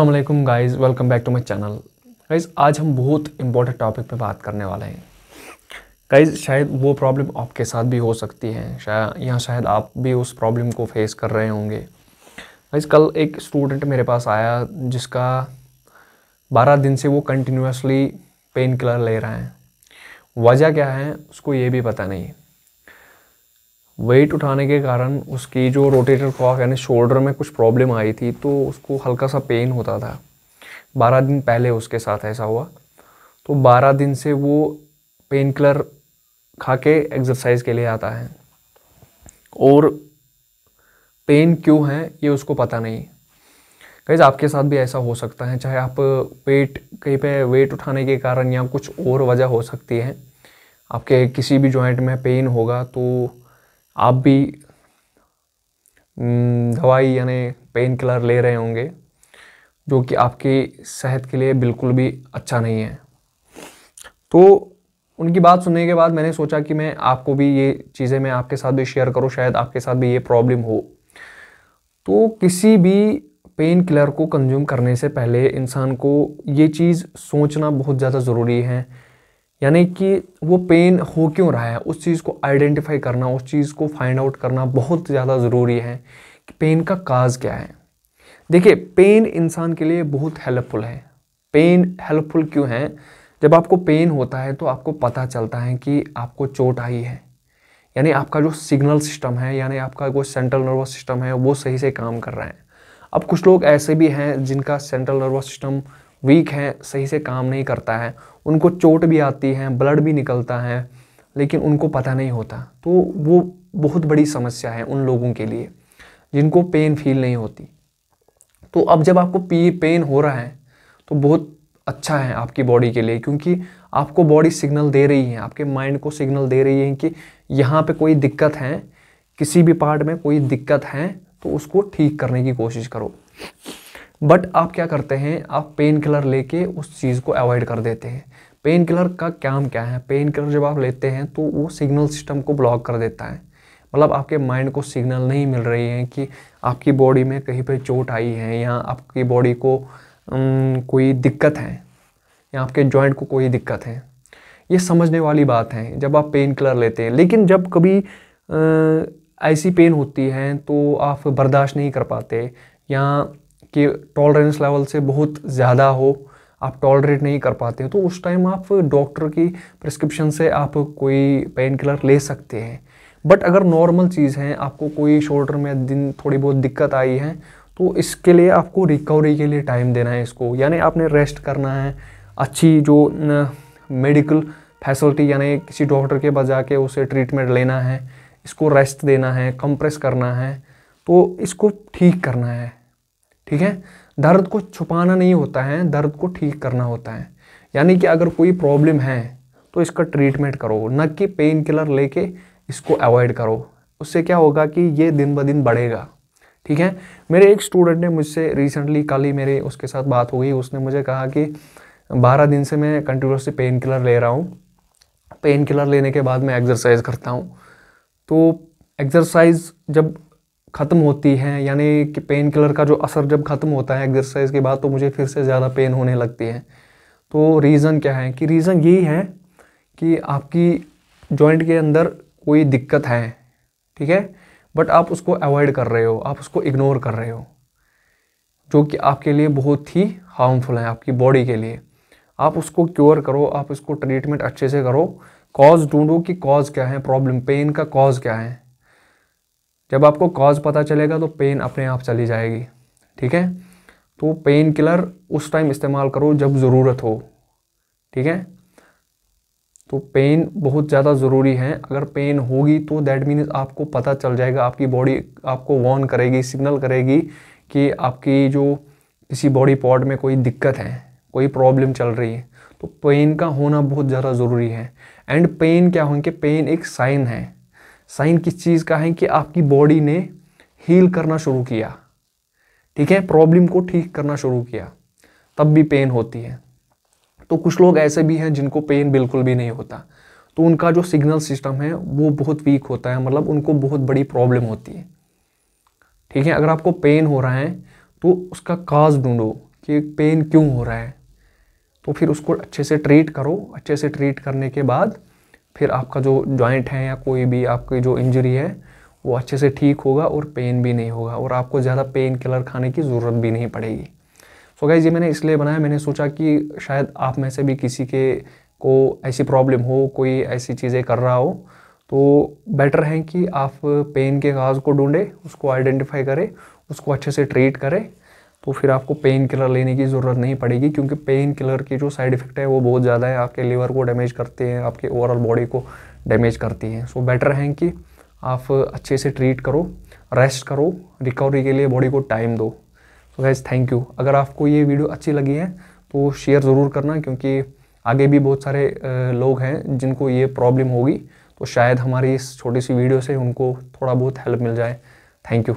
अल्लाम guys welcome back to my channel guys आज हम बहुत इंपॉर्टेंट टॉपिक पे बात करने वाले हैं गाइज़ शायद वो प्रॉब्लम आपके साथ भी हो सकती है शायद या शायद आप भी उस प्रॉब्लम को फेस कर रहे होंगे गाइज़ कल एक स्टूडेंट मेरे पास आया जिसका बारह दिन से वो कंटिन्यूसली पेन किलर ले रहा है वजह क्या है उसको ये भी पता नहीं वेट उठाने के कारण उसकी जो रोटेटर कॉक यानी शोल्डर में कुछ प्रॉब्लम आई थी तो उसको हल्का सा पेन होता था बारह दिन पहले उसके साथ ऐसा हुआ तो बारह दिन से वो पेन किलर खा के एक्सरसाइज के लिए आता है और पेन क्यों है ये उसको पता नहीं गैज़ आपके साथ भी ऐसा हो सकता है चाहे आप वेट कहीं पे वेट उठाने के कारण या कुछ और वजह हो सकती है आपके किसी भी जॉइंट में पेन होगा तो आप भी हम्म, दवाई यानी पेन किलर ले रहे होंगे जो कि आपकी सेहत के लिए बिल्कुल भी अच्छा नहीं है तो उनकी बात सुनने के बाद मैंने सोचा कि मैं आपको भी ये चीज़ें मैं आपके साथ भी शेयर करूँ शायद आपके साथ भी ये प्रॉब्लम हो तो किसी भी पेन किलर को कंज्यूम करने से पहले इंसान को ये चीज़ सोचना बहुत ज़्यादा ज़रूरी है यानी कि वो पेन हो क्यों रहा है उस चीज़ को आइडेंटिफाई करना उस चीज़ को फाइंड आउट करना बहुत ज़्यादा ज़रूरी है कि पेन का काज क्या है देखिए पेन इंसान के लिए बहुत हेल्पफुल है पेन हेल्पफुल क्यों है जब आपको पेन होता है तो आपको पता चलता है कि आपको चोट आई है यानी आपका जो सिग्नल सिस्टम है यानी आपका जो सेंट्रल नर्वस सिस्टम है वो सही से काम कर रहा है अब कुछ लोग ऐसे भी हैं जिनका सेंट्रल नर्वस सिस्टम वीक हैं सही से काम नहीं करता है उनको चोट भी आती है ब्लड भी निकलता है लेकिन उनको पता नहीं होता तो वो बहुत बड़ी समस्या है उन लोगों के लिए जिनको पेन फील नहीं होती तो अब जब आपको पी पेन हो रहा है तो बहुत अच्छा है आपकी बॉडी के लिए क्योंकि आपको बॉडी सिग्नल दे रही है आपके माइंड को सिग्नल दे रही है कि यहाँ पे कोई दिक्कत है किसी भी पार्ट में कोई दिक्कत है तो उसको ठीक करने की कोशिश करो बट आप क्या करते हैं आप पेन किलर लेके उस चीज़ को अवॉइड कर देते हैं पेन किलर का काम क्या है पेन किलर जब आप लेते हैं तो वो सिग्नल सिस्टम को ब्लॉक कर देता है मतलब आपके माइंड को सिग्नल नहीं मिल रही है कि आपकी बॉडी में कहीं पर चोट आई है या आपकी बॉडी को न, कोई दिक्कत है या आपके जॉइंट को कोई दिक्कत है ये समझने वाली बात है जब आप पेन किलर लेते हैं लेकिन जब कभी आ, ऐसी पेन होती है तो आप बर्दाश्त नहीं कर पाते या कि टॉलरेंस लेवल से बहुत ज़्यादा हो आप टॉलरेट नहीं कर पाते हो तो उस टाइम आप डॉक्टर की प्रिस्क्रिप्शन से आप कोई पेन किलर ले सकते हैं बट अगर नॉर्मल चीज़ है आपको कोई शोल्डर में दिन थोड़ी बहुत दिक्कत आई है तो इसके लिए आपको रिकवरी के लिए टाइम देना है इसको यानी आपने रेस्ट करना है अच्छी जो मेडिकल फैसिलिटी यानी किसी डॉक्टर के पास जाके उसे ट्रीटमेंट लेना है इसको रेस्ट देना है कंप्रेस करना है तो इसको ठीक करना है ठीक है दर्द को छुपाना नहीं होता है दर्द को ठीक करना होता है यानी कि अगर कोई प्रॉब्लम है तो इसका ट्रीटमेंट करो न कि पेन किलर लेके इसको अवॉइड करो उससे क्या होगा कि ये दिन ब दिन बढ़ेगा ठीक है मेरे एक स्टूडेंट ने मुझसे रिसेंटली कल ही मेरे उसके साथ बात हो गई उसने मुझे कहा कि बारह दिन से मैं कंटिन्यूसली पेन किलर ले रहा हूँ पेन किलर लेने के बाद मैं एक्सरसाइज करता हूँ तो एक्सरसाइज जब ख़त्म होती हैं यानी कि पेन किलर का जो असर जब ख़त्म होता है एक्सरसाइज के बाद तो मुझे फिर से ज़्यादा पेन होने लगती है तो रीज़न क्या है कि रीज़न यही है कि आपकी जॉइंट के अंदर कोई दिक्कत है ठीक है बट आप उसको अवॉइड कर रहे हो आप उसको इग्नोर कर रहे हो जो कि आपके लिए बहुत ही हार्मफुल है आपकी बॉडी के लिए आप उसको क्योर करो आप उसको ट्रीटमेंट अच्छे से करो कॉज ढूंढो कि कॉज क्या है प्रॉब्लम पेन का कॉज क्या है जब आपको कॉज पता चलेगा तो पेन अपने आप चली जाएगी ठीक है तो पेन किलर उस टाइम इस्तेमाल करो जब ज़रूरत हो ठीक है तो पेन बहुत ज़्यादा ज़रूरी है अगर पेन होगी तो दैट मीन्स आपको पता चल जाएगा आपकी बॉडी आपको वॉर्न करेगी सिग्नल करेगी कि आपकी जो किसी बॉडी पार्ट में कोई दिक्कत है कोई प्रॉब्लम चल रही है तो पेन का होना बहुत ज़्यादा ज़रूरी है एंड पेन क्या होंगे पेन एक साइन है साइन किस चीज़ का है कि आपकी बॉडी ने हील करना शुरू किया ठीक है प्रॉब्लम को ठीक करना शुरू किया तब भी पेन होती है तो कुछ लोग ऐसे भी हैं जिनको पेन बिल्कुल भी नहीं होता तो उनका जो सिग्नल सिस्टम है वो बहुत वीक होता है मतलब उनको बहुत बड़ी प्रॉब्लम होती है ठीक है अगर आपको पेन हो रहा है तो उसका काज ढूंढो कि पेन क्यों हो रहा है तो फिर उसको अच्छे से ट्रीट करो अच्छे से ट्रीट करने के बाद फिर आपका जो जॉइंट है या कोई भी आपकी जो इंजरी है वो अच्छे से ठीक होगा और पेन भी नहीं होगा और आपको ज़्यादा पेन किलर खाने की ज़रूरत भी नहीं पड़ेगी सो so गाइज़ ये मैंने इसलिए बनाया मैंने सोचा कि शायद आप में से भी किसी के को ऐसी प्रॉब्लम हो कोई ऐसी चीज़ें कर रहा हो तो बेटर है कि आप पेन के काज को ढूंढें उसको आइडेंटिफाई करें उसको अच्छे से ट्रीट करें तो फिर आपको पेन किलर लेने की ज़रूरत नहीं पड़ेगी क्योंकि पेन किलर की जो साइड इफ़ेक्ट है वो बहुत ज़्यादा है आपके लीवर को डैमेज करते हैं आपके ओवरऑल बॉडी को डैमेज करती हैं सो बेटर हैं कि आप अच्छे से ट्रीट करो रेस्ट करो रिकवरी के लिए बॉडी को टाइम दो सो गैज़ थैंक यू अगर आपको ये वीडियो अच्छी लगी है तो शेयर ज़रूर करना क्योंकि आगे भी बहुत सारे लोग हैं जिनको ये प्रॉब्लम होगी तो शायद हमारी इस छोटी सी वीडियो से उनको थोड़ा बहुत हेल्प मिल जाए थैंक यू